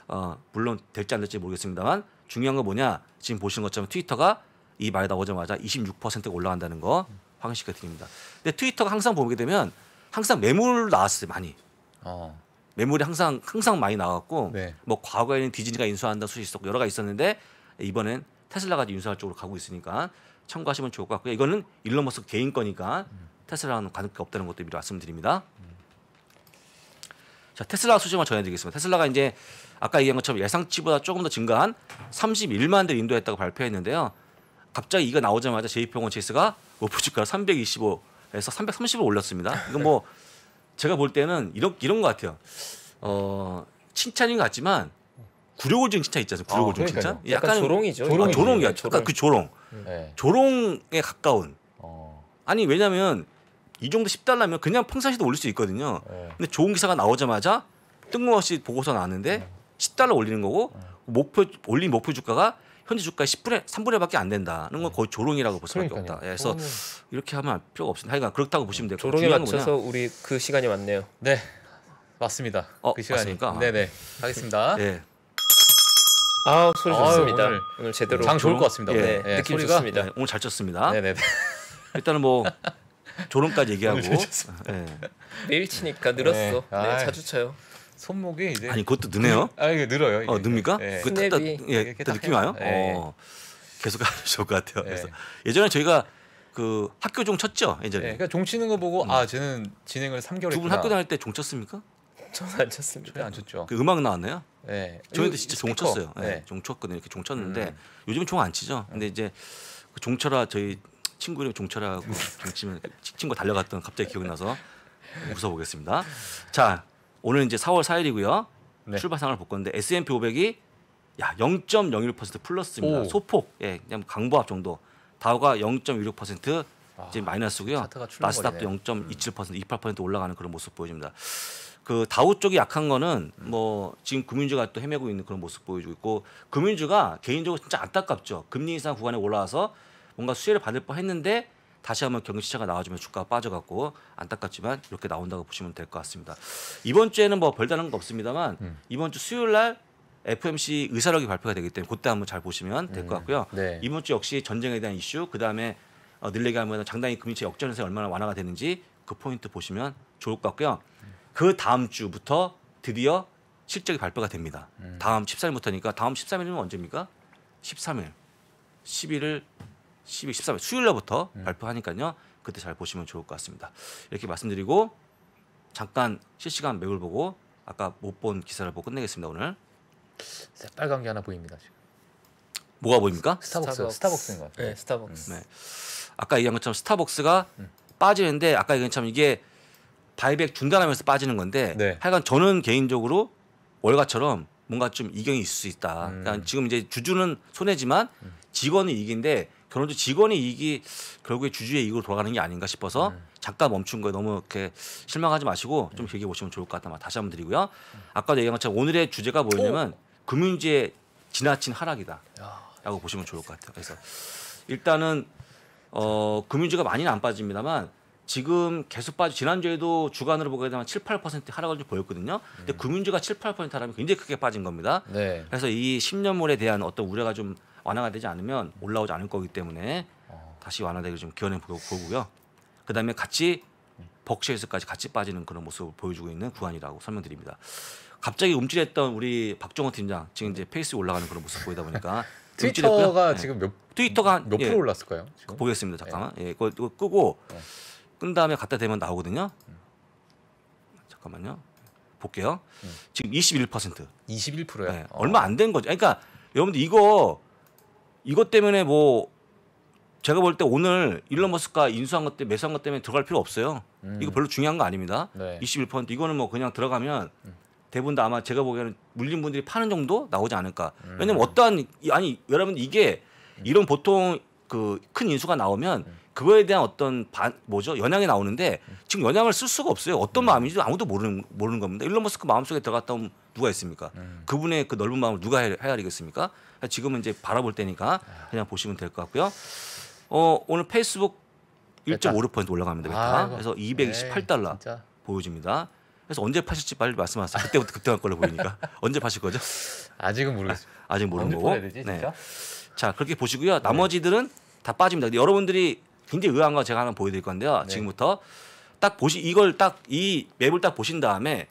Speaker 2: 어, 물론 될지 안 될지 모르겠습니다만 중요한 건 뭐냐 지금 보시는 것처럼 트위터가 이 말이 나오자마자 26%가 올라간다는 거 음. 확인시켜 드립니다. 근데 트위터가 항상 보게 되면 항상 매물 나왔어요 많이. 어. 매물이 항상 항상 많이 나왔고 네. 뭐 과거에는 디즈니가 인수한다 소식 있었고 여러 가지 있었는데 이번엔 테슬라가 인수할 쪽으로 가고 있으니까 참고하시면 좋을 것 같고요. 이거는 일론 머스크 개인 거니까 테슬라는 관계 없다는 것도 미리 말씀드립니다. 자 테슬라 소식만 전해드리겠습니다. 테슬라가 이제 아까 얘기한 것처럼 예상치보다 조금 더 증가한 31만 대를 인도했다고 발표했는데요. 갑자기 이거 나오자마자 제이평원 제이스가 워프주가 325에서 330으로 올랐습니다. 이건 뭐 제가 볼 때는 이런 이런 것 같아요. 어 칭찬인 것 같지만 구려골증 칭찬 있잖아요. 구려골증 아, 칭찬. 약간, 약간 조롱이죠. 조롱. 아, 조롱이야. 조롱. 약간 그 조롱. 음. 네. 조롱에 가까운. 어. 아니 왜냐면 이 정도 10달러면 그냥 평상시도 올릴 수 있거든요. 네. 근데 좋은 기사가 나오자마자 뜬금없이 보고서 나왔는데 네. 10달러 올리는 거고 네. 목표 올린 목표 주가가 현재 주가 10분의 3분의 밖에 안 된다는 건 네. 거의 조롱이라고 볼 수밖에 없다. 예, 그래서 조롱은... 이렇게 하면 필요가 없습니다. 하여간 그렇다고 보시면 돼요. 조롱에 맞춰서 뭐냐. 우리 그 시간이 맞네요. 네, 맞습니다. 어, 그 시간이. 맞습니까? 네네, 하겠습니다. 네. 예. 아 소리 좋습니다. 오늘, 오늘, 제대로 장 좋을 것 같습니다. 예, 네, 느낌 소리가, 좋습니다. 네, 오늘 잘 쳤습니다. 네네. 일단은 뭐 조롱까지 얘기하고 네. 매일 예. 치니까 늘었어. 네, 네 자주
Speaker 1: 쳐요. 손목이 이제 아니 그것도 느네요? 아 이게 늘어요. 이게. 어 늡니까? 예. 그딱 네, 네. 예, 딱 느낌 와요? 예. 어.
Speaker 2: 계속 하면 좋을 것 같아요. 예. 그래서 예전에 저희가 그 학교 종 쳤죠 예전에. 예, 그러니까 종 치는 거 보고
Speaker 1: 음. 아 쟤는 진행을 3개월. 두분 학교 다닐 때 종 쳤습니까? 저안 쳤습니다. 안 쳤죠. 그
Speaker 2: 음악 나왔나요? 네. 예. 저희도 진짜 종 쳤어요. 네. 네. 종 쳤거든요. 이렇게 종 쳤는데 음. 요즘은 종 안 치죠. 음. 근데 이제 그 종철아 저희 친구 이름 종철하고 종치면 친구 달려갔던 갑자기 기억이 나서 웃어보겠습니다. 자 오늘 이제 4월 4일이고요. 네. 출발상을 볼 건데 S&P 500이 야 0.01% 플러스입니다. 오. 소폭 예 그냥 강보합 정도. 다우가 0.16% 아, 이제 마이너스고요. 나스닥도 0.27% 음. 28% 올라가는 그런 모습 보여집니다. 그 다우 쪽이 약한 거는 음. 뭐 지금 금융주가 또 헤매고 있는 그런 모습 보여주고 있고 금융주가 개인적으로 진짜 안타깝죠. 금리 인상 구간에 올라와서 뭔가 수혜를 받을 뻔했는데 다시 한번 경기시차가 나와주면 주가가 빠져갖고 안타깝지만 이렇게 나온다고 보시면 될 것 같습니다. 이번 주에는 뭐 별다른 거 없습니다만 음. 이번 주 수요일 날 FMC 의사록이 발표가 되기 때문에 그때 한번 잘 보시면 될것 음, 같고요. 음, 네. 이번 주 역시 전쟁에 대한 이슈, 그 다음에 어, 늘레기 하면 장단기 금융체 역전세 얼마나 완화가 되는지 그 포인트 보시면 좋을 것 같고요. 그 다음 주부터 드디어 실적이 발표가 됩니다. 음. 다음 13일부터니까 다음 13일은 언제입니까? 13일, 11일, 12, 13일 수요일 날부터 음. 발표하니까요. 그때 잘 보시면 좋을 것 같습니다. 이렇게 말씀드리고 잠깐 실시간 맥을 보고 아까 못 본 기사를 보고 끝내겠습니다. 오늘
Speaker 1: 빨간게 하나 보입니다. 지금.
Speaker 2: 뭐가 보입니까? 스타벅스, 스타벅스.
Speaker 1: 인것 같아요. 네, 스타벅스.
Speaker 2: 네. 아까 얘기한 것처럼 스타벅스가 음. 빠지는데 아까 얘기한 참 이게 바이백 중단하면서 빠지는 건데 네. 하여간 저는 개인적으로 월가처럼 뭔가 좀 이경이 있을 수 있다. 음. 그러니까 지금 이제 주주는 손해지만 음. 직원은 이긴데 그런데 직원이이익 결국에 주주의 이익으로 돌아가는 게 아닌가 싶어서 음. 잠깐 멈춘 거에 너무 이렇게 실망하지 마시고 좀 네. 길게 보시면 좋을 것 같다. 다시 한번 드리고요. 아까도 얘기한 것처럼 오늘의 주제가 뭐냐면 금융주의 지나친
Speaker 1: 하락이다라고
Speaker 2: 보시면 좋을 것 같아요. 그래서 일단은 어, 금융주가 많이는 안 빠집니다만 지금 계속 빠지 지난주에도 주간으로 보게 되면 7, 8% 하락을 좀 보였거든요. 근데 음. 금융주가 7, 8% 하락이 굉장히 크게 빠진 겁니다. 네. 그래서 이 10년물에 대한 어떤 우려가 좀 완화가 되지 않으면 올라오지 않을 거기 때문에 어. 다시 완화되기를 좀 기원해 보고요. 그다음에 같이 벅시에서까지 음. 같이 빠지는 그런 모습을 보여주고 있는 구간이라고 설명드립니다. 갑자기 움찔했던 우리 박종호 팀장 지금 이제 페이스 올라가는 그런 모습 보이다 보니까 트위터가 네. 지금 몇 트위터가 몇 예. 프로 예, 올랐을까요? 지금? 보겠습니다. 잠깐만. 예, 예 그거, 그거 끄고 예. 끈 다음에 갖다 대면 나오거든요. 음. 잠깐만요. 볼게요. 음. 지금 21%. 21%요? 예, 어. 얼마 안 된 거죠. 그러니까 여러분들 이거 이것 때문에 뭐 제가 볼 때 오늘 일론 머스크가 인수한 것 때문에 매수한 것 때문에 들어갈 필요 없어요. 음. 이거 별로 중요한 거 아닙니다. 네. 21% 이거는 뭐 그냥 들어가면 음. 대부분 다 아마 제가 보기에는 물린 분들이 파는 정도 나오지 않을까. 음. 왜냐면 어떠한 아니 여러분 이게 음. 이런 보통 그 큰 인수가 나오면 음. 그거에 대한 어떤 반 뭐죠 연향이 나오는데 지금 연향을쓸 수가 없어요. 어떤 마음인지 아무도 모르는 모르는 겁니다. 일론 머스크 마음 속에 들어갔다 오면 누가 있습니까? 그분의 그 넓은 마음을 누가 헤아리겠습니까? 그러니까 지금은 이제 바라볼 때니까 그냥 보시면 될 것 같고요. 어, 오늘 페이스북 1.56% 올라갑니다. 메타. 아, 그래서 228달러 에이, 보여집니다. 그래서 언제 파실지 빨리 말씀하세요. 그때부터 급등할 걸로 보이니까. 언제 파실 거죠? 아직은 모르겠어요. 아, 직 모르는 거고. 되지, 네. 자, 그렇게 보시고요. 나머지들은 네. 다 빠집니다. 근데 여러분들이 굉장히 의아한 거 제가 하나 보여드릴 건데요. 네. 지금부터 딱 보시 이걸 딱 이 맵을 딱 보신 다음에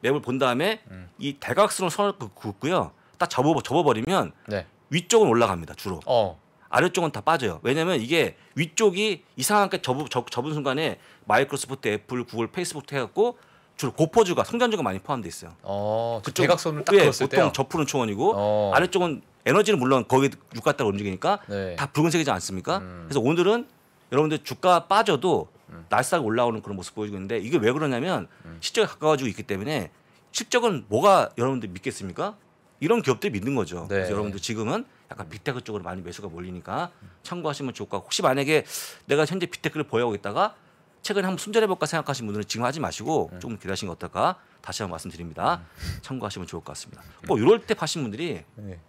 Speaker 2: 맵을 본 다음에 음. 이대각선으 선을 긋고요. 딱 접어 접어버리면 네. 위쪽은 올라갑니다 주로. 어. 아래쪽은 다 빠져요. 왜냐면 이게 위쪽이 이상하게 접은, 접, 접은 순간에 마이크로소프트, 애플, 구글, 페이스북 해갖고 주로 고퍼주가 성장주가 많이 포함돼 있어요. 어, 그 그쪽 대각선을 딱 예, 보통 때요? 저푸른 초원이고 어. 아래쪽은 에너지는 물론 거기 유가 따라 움직이니까 네. 다 붉은색이지 않습니까? 음. 그래서 오늘은 여러분들 주가 빠져도 음. 날싹 올라오는 그런 모습 보여주고 있는데 이게 왜 그러냐면 음. 실적에 가까워지고 있기 때문에 실적은 뭐가 여러분들 믿겠습니까? 이런 기업들 믿는 거죠. 네. 그래서 여러분들 지금은 약간 빅테크 쪽으로 많이 매수가 몰리니까 참고하시면 좋을 것 같고 혹시 만약에 내가 현재 빅테크를 보유하고 있다가 최근에 한번 손절해볼까 생각하신 분들은 지금 하지 마시고 네. 조금 기다리신것게 어떨까 다시 한번 말씀드립니다. 음. 참고하시면 좋을 것 같습니다. 뭐 이럴 때 파신 분들이 네.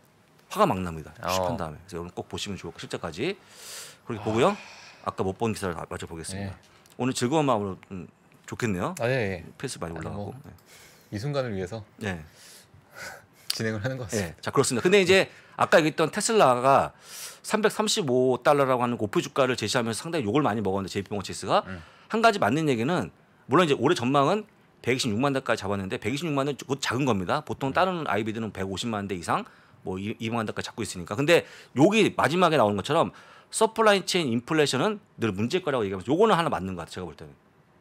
Speaker 2: 화가 막 납니다. 실패한 어. 다음에 그래서 여러분 꼭 보시면 좋을 것 실제까지 그렇게 보고요. 아. 아까 못 본 기사를 마춰 보겠습니다. 네. 오늘 즐거운 마음으로 음, 좋겠네요. 아, 예, 예. 패스 많이 올라가고 뭐, 네. 이 순간을 위해서. 네.
Speaker 1: 진행을 하는 것 같습니다.
Speaker 2: 네. 자 그렇습니다. 근데 이제 아까 얘기했던 테슬라가 335달러라고 하는 고프 주가를 제시하면서 상당히 욕을 많이 먹었는데 JP모건 체스가 음. 한 가지 맞는 얘기는 물론 이제 올해 전망은 126만 달까지 잡았는데 126만 달곧 작은 겁니다. 보통 음. 다른 아이비들은 150만 대 이상 뭐 200만 달까지 잡고 있으니까. 근데 여기 마지막에 나오는 것처럼 서플라이 체인 인플레이션은 늘 문제일 거라고 얘기하면서 요거는 하나 맞는 것 같아요. 제가 볼 때는.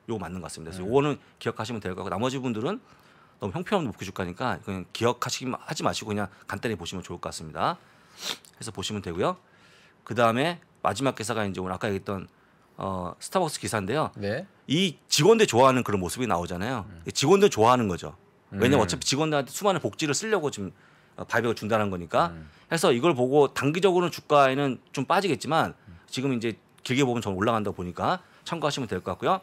Speaker 2: 요거 맞는 것 같습니다. 그래서 음. 요거는 기억하시면 될 거고 나머지 분들은 너무 형편없는 목표 주니까 그냥 기억하시기 만 하지 마시고 그냥 간단히 보시면 좋을 것 같습니다. 해서 보시면 되고요. 그 다음에 마지막 기사가 이제 오늘 아까 얘기했던 어, 스타벅스 기사인데요. 네. 이 직원들 좋아하는 그런 모습이 나오잖아요. 음. 직원들 좋아하는 거죠. 왜냐면 음. 어차피 직원들한테 수많은 복지를 쓰려고 지금 어, 발벽가 중단한 거니까. 음. 해서 이걸 보고 단기적으로는 주가에는 좀 빠지겠지만 지금 이제 길게 보면 좀 올라간다 보니까 참고하시면 될 것 같고요.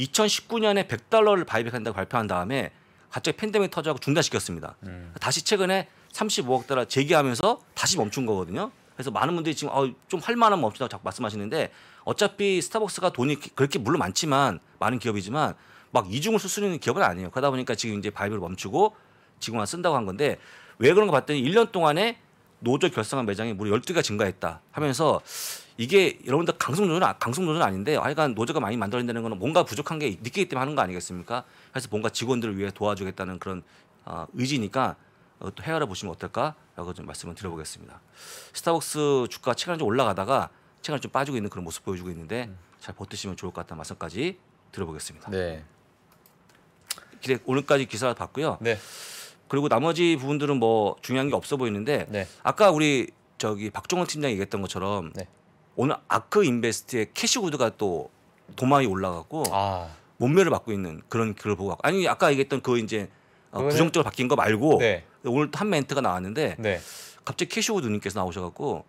Speaker 2: 2019년에 100달러를 바이백한다고 발표한 다음에 갑자기 팬데믹 터져고 중단시켰습니다. 음. 다시 최근에 35억 달러 재개하면서 다시 멈춘 거거든요. 그래서 많은 분들이 지금 어, 좀할 만한 멈추다고 자꾸 말씀하시는데 어차피 스타벅스가 돈이 그렇게 물론 많지만 많은 기업이지만 막 이중을 쓸 수 있는 기업은 아니에요. 그러다 보니까 지금 이제 바이브를 멈추고 지금만 쓴다고 한 건데 왜 그런가 봤더니 1년 동안에 노조 결성한 매장이 무려 12개가 증가했다 하면서 이게 여러분들 강성 노조는 아, 강성 노조는 아닌데 하여간 노조가 많이 만들어낸다는 거는 뭔가 부족한 게 느끼기 때문에 하는 거 아니겠습니까? 그래서 뭔가 직원들을 위해 도와주겠다는 그런 아, 어, 의지니까 또 헤아려 보시면 어떨까라고 좀 말씀을 드려보겠습니다. 스타벅스 주가 최근에 좀 올라가다가 최근에 좀 빠지고 있는 그런 모습 보여주고 있는데 음. 잘 버티시면 좋을 것 같다는 말씀까지 들어보겠습니다. 네. 기대 오늘까지 기사 봤고요. 네. 그리고 나머지 부분들은 뭐 중요한 게 없어 보이는데 네. 아까 우리 저기 박종원 팀장이 얘기했던 것처럼 네. 오늘 아크 인베스트의 캐시 구드가 또 도마 위 올라갔고 아. 몸매를 받고 있는 그런 글을 보고 아니 아까 얘기했던 그 이제
Speaker 1: 어, 그거는... 부정적으로 바뀐
Speaker 2: 거 말고 네. 오늘 한 멘트가 나왔는데 네. 갑자기 캐시오 누님께서 나오셔갖고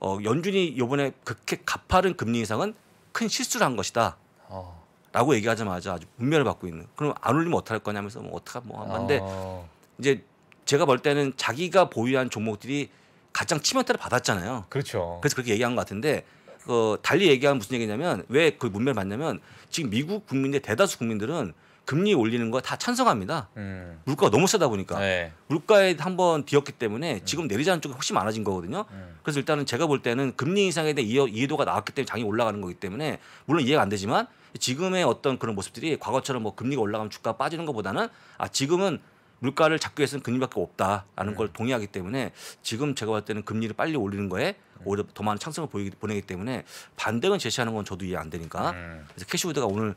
Speaker 2: 어, 연준이 이번에 극히 가파른 금리 인상은 큰 실수를 한 것이다. 어. 라고 얘기하자마자 아주 분멸을 받고 있는. 그럼 안 올리면 어떡할 거냐 하면서 뭐 어떡하 뭐 한데 어. 이제 제가 볼 때는 자기가 보유한 종목들이 가장 치명타를 받았잖아요. 그렇죠. 그래서 그렇게 얘기한 것 같은데 그 달리 얘기하면 무슨 얘기냐면 왜 그 문맥을 봤냐면 지금 미국 국민들 대다수 국민들은 금리 올리는 거 다 찬성합니다. 음. 물가가 너무 싸다 보니까 네. 물가에 한번 뒤었기 때문에 음. 지금 내리자는 쪽이 훨씬 많아진 거거든요. 음. 그래서 일단은 제가 볼 때는 금리 인상에 대한 이해도가 나왔기 때문에 장이 올라가는 거기 때문에 물론 이해가 안 되지만 지금의 어떤 그런 모습들이 과거처럼 뭐 금리가 올라가면 주가 빠지는 것보다는 아 지금은 물가를 잡기 위해서는 금리밖에 없다라는 음. 걸 동의하기 때문에 지금 제가 봤을 때는 금리를 빨리 올리는 거에 네. 오히려 더 많은 창성을 보이기, 보내기 때문에 반등을 제시하는 건 저도 이해 안 되니까 음. 그래서 캐시우드가 오늘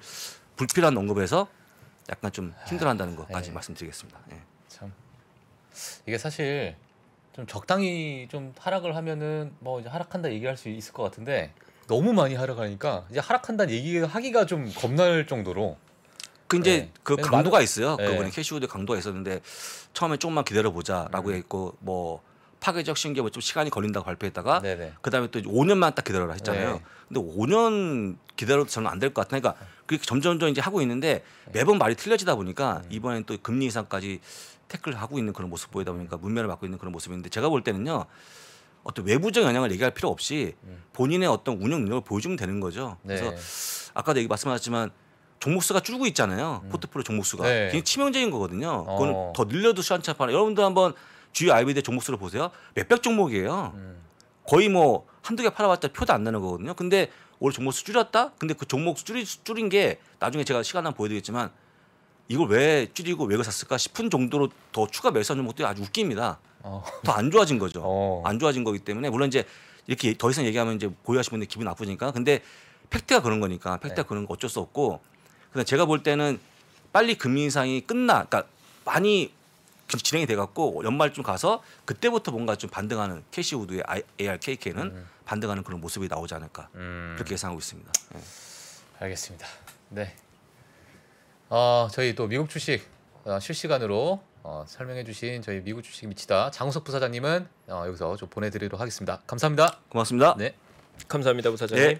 Speaker 2: 불필요한 언급에서 약간 좀 아, 힘들어한다는 것까지 네. 말씀드리겠습니다. 네. 참 이게 사실
Speaker 1: 좀 적당히 좀 하락을 하면은 뭐 이제 하락한다 얘기할 수 있을 것 같은데 너무 많이 하락하니까 이제 하락한다는 얘기하기가 좀 겁날 정도로 그
Speaker 2: 이제 네. 그 예, 강도가 말... 있어요. 네. 그 그분이 예. 캐시우드 강도가 있었는데 처음에 조금만 기다려 보자라고 음. 했고 뭐 파괴적 신기뭐 좀 시간이 걸린다고 발표했다가 네네. 그다음에 또 5년만 딱 기다려라 했잖아요. 네. 근데 5년 기다려도 저는 안 될 것 같아. 그러니까 그렇게 점점점 이제 하고 있는데 네. 매번 말이 틀려지다 보니까 네. 이번엔 또 금리 인상까지 태클 하고 있는 그런 모습 보이다 보니까 문면을 받고 있는 그런 모습인데 제가 볼 때는요. 어떤 외부적 영향을 얘기할 필요 없이 음. 본인의 어떤 운영 능력을 보여주면 되는 거죠. 네. 그래서 아까도 얘기 말씀하셨지만 종목수가 줄고 있잖아요. 음. 포트폴리오 종목수가 네. 굉장히 치명적인 거거든요. 어. 그거는 더 늘려도 시한차판. 파 여러분도 한번 주요 IBD 종목수를 보세요. 몇백 종목이에요. 음. 거의 뭐 한두 개 팔아봤자 표도 안 나는 거거든요. 근데 올 종목수 줄였다? 근데 그 종목수 줄이, 줄인 게 나중에 제가 시간 나면 보여드리겠지만 이걸 왜 줄이고 왜 샀을까 싶은 정도로 더 추가 매수한 종목들이 아주 웃깁니다. 어. 더안 좋아진 거죠. 어. 안 좋아진 거기 때문에 물론 이제 이렇게 더 이상 얘기하면 이제 고유하시는 분들 기분 나쁘니까 근데 팩트가 그런 거니까 팩트가 네. 그런 거 어쩔 수 없고 그러 제가 볼 때는 빨리 금리 인상이 끝나, 그러니까 많이 진행이 돼갖고 연말쯤 가서 그때부터 뭔가 좀 반등하는 캐시우드의 ARKK는 음. 반등하는 그런 모습이 나오지 않을까 음. 그렇게 예상하고 있습니다. 네. 알겠습니다.
Speaker 1: 네. 어, 저희 또 미국 주식 어, 실시간으로 어, 설명해주신 저희 미국 주식 미치다 장우석 부사장님은 어, 여기서 좀 보내드리도록 하겠습니다. 감사합니다. 고맙습니다. 네. 감사합니다, 부사장님. 네.